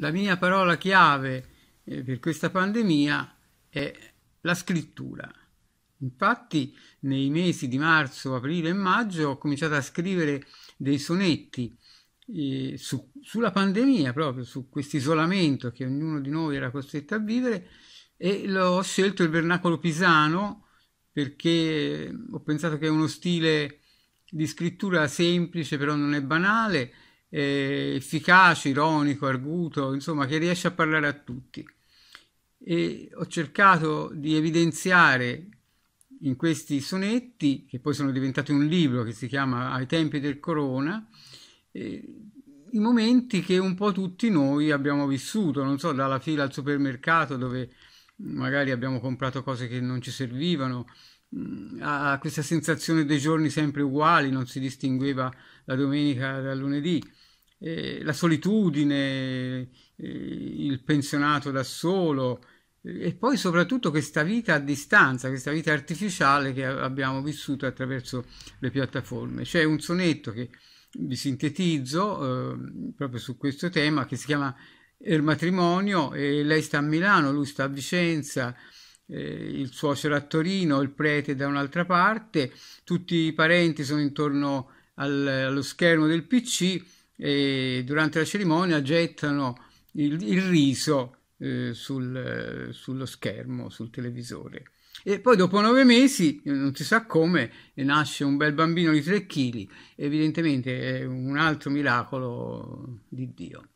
La mia parola chiave eh, per questa pandemia è la scrittura. Infatti nei mesi di marzo, aprile e maggio ho cominciato a scrivere dei sonetti eh, su, sulla pandemia, proprio su questo isolamento che ognuno di noi era costretto a vivere e ho scelto il vernacolo pisano perché ho pensato che è uno stile di scrittura semplice però non è banale eh, efficace, ironico, arguto, insomma che riesce a parlare a tutti. E ho cercato di evidenziare in questi sonetti, che poi sono diventati un libro che si chiama Ai tempi del corona, eh, i momenti che un po' tutti noi abbiamo vissuto, non so, dalla fila al supermercato dove magari abbiamo comprato cose che non ci servivano, ha mm, questa sensazione dei giorni sempre uguali, non si distingueva la domenica dal lunedì. Eh, la solitudine, eh, il pensionato da solo eh, e poi soprattutto questa vita a distanza, questa vita artificiale che abbiamo vissuto attraverso le piattaforme. C'è un sonetto che vi sintetizzo eh, proprio su questo tema che si chiama Il er matrimonio e lei sta a Milano, lui sta a Vicenza, eh, il suocero a Torino, il prete da un'altra parte, tutti i parenti sono intorno al, allo schermo del PC e durante la cerimonia gettano il, il riso eh, sul, sullo schermo, sul televisore. E poi dopo nove mesi, non si sa come, nasce un bel bambino di tre chili, evidentemente è un altro miracolo di Dio.